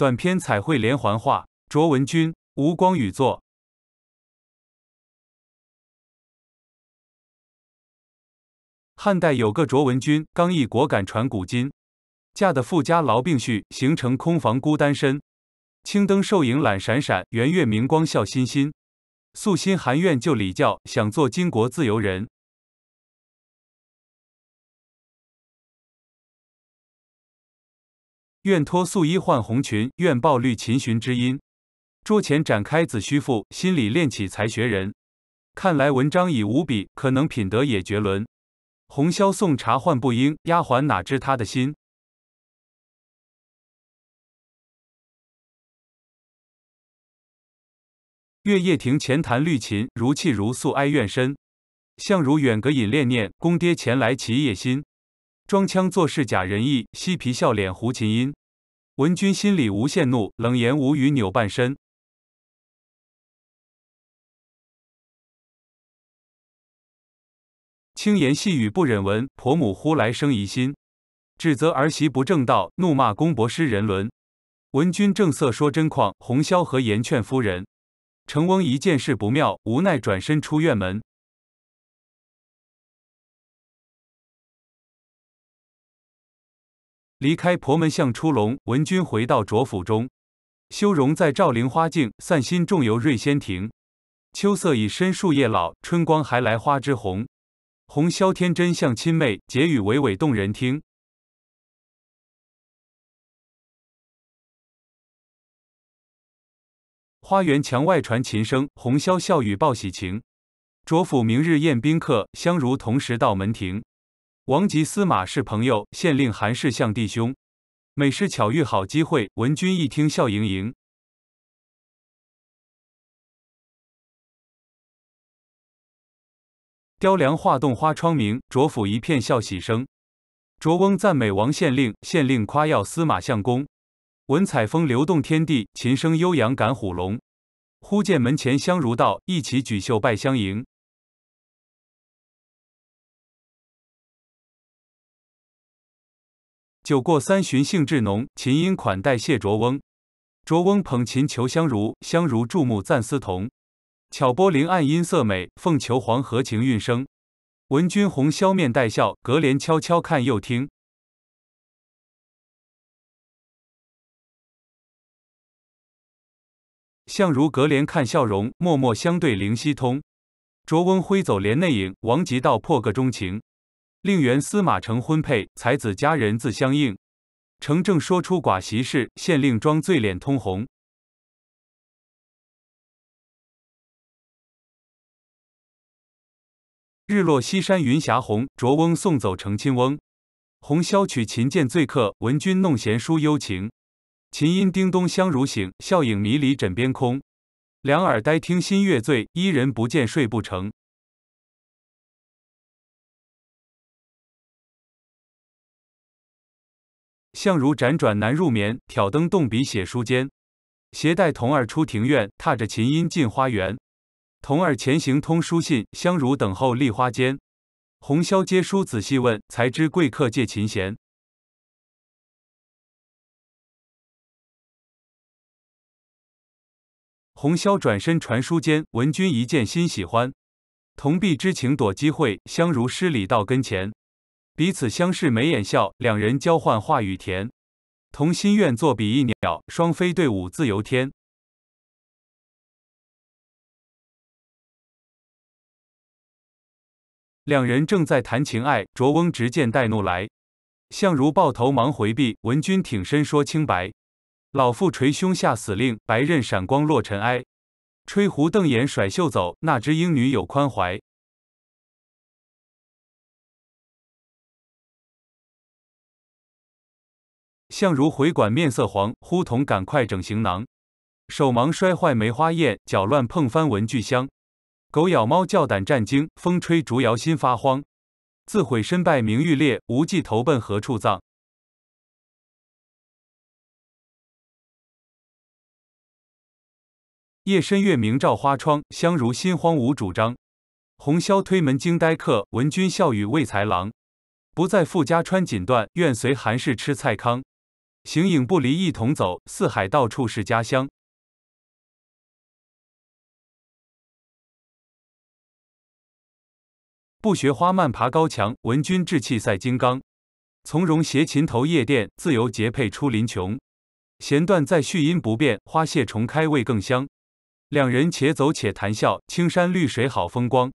短篇彩绘连环画，卓文君、吴光宇作。汉代有个卓文君，刚毅果敢传古今。嫁的富家痨病婿，形成空房孤单身。青灯瘦影懒闪闪，圆月明光笑欣欣。素心含怨就礼教，想做巾帼自由人。愿脱素衣换红裙，愿抱绿琴寻知音。桌前展开紫虚赋，心里练起才学人。看来文章已无比，可能品德也绝伦。红绡送茶换不应，丫鬟哪知他的心。月夜庭前弹绿琴，如泣如诉哀怨深。相如远隔引恋念，公爹前来起野心。装腔作势假仁义，嬉皮笑脸胡琴音。文君心里无限怒，冷言无语扭半身。轻言细语不忍闻，婆母忽来生疑心，指责儿媳不正道，怒骂公婆失人伦。文君正色说真况，红绡和言劝夫人。成翁一见事不妙，无奈转身出院门。离开婆门向出笼，文君回到卓府中。修容在照菱花镜，散心重游瑞仙亭。秋色已深树叶老，春光还来花枝红。红绡天真像亲妹，结语娓娓动人听。花园墙外传琴声，红绡笑语报喜情。卓府明日宴宾客，相如同时到门庭。王吉司马是朋友，县令韩氏相弟兄。美事巧遇好机会，文君一听笑盈盈。雕梁画栋花窗明，卓府一片笑喜声。卓翁赞美王县令，县令夸耀司马相公。文采风流动天地，琴声悠扬赶虎龙。忽见门前香如道，一起举袖拜相迎。酒过三巡兴致浓，琴音款待谢卓翁。卓翁捧琴求相如，相如注目赞思桐。巧拨灵暗音色美，凤求凰和情韵生。闻君红消面带笑，隔帘悄悄看又听。相如隔帘看笑容，默默相对灵犀通。卓翁挥走帘内影，王吉道破个钟情。令原司马承婚配，才子佳人自相应。承正说出寡媳事，县令装醉脸通红。日落西山云霞红，卓翁送走成亲翁。红绡曲琴见醉客，闻君弄弦书幽情。琴音叮咚相如醒，笑影迷离枕边空。两耳呆听新月醉，伊人不见睡不成。相如辗转难入眠，挑灯动笔写书笺。携带童儿出庭院，踏着琴音进花园。童儿前行通书信，相如等候立花间。红绡接书仔细问，才知贵客借琴弦。红绡转身传书笺，闻君一见心喜欢。童婢之情躲机会，相如施礼到跟前。彼此相视眉眼笑，两人交换话语甜。同心愿作比翼鸟，双飞队伍自由天。两人正在谈情爱，卓翁执剑带怒来。相如抱头忙回避，文君挺身说清白。老妇捶胸下死令，白刃闪光落尘埃。吹胡瞪眼甩袖走，那知英女有宽怀。相如回馆，面色黄。忽同赶快整行囊，手忙摔坏梅花宴，脚乱碰翻文具箱。狗咬猫叫，胆战惊。风吹竹摇，心发慌。自毁身败，名誉裂。无计投奔何处葬？夜深月明照花窗，相如心慌无主张。红绡推门惊呆客，闻君笑语慰才郎。不在富家穿锦缎，愿随寒士吃菜糠。形影不离，一同走，四海到处是家乡。不学花蔓爬高墙，闻君志气赛金刚。从容携琴头夜店，自由结配出林穷。弦断再续音不变，花谢重开味更香。两人且走且谈笑，青山绿水好风光。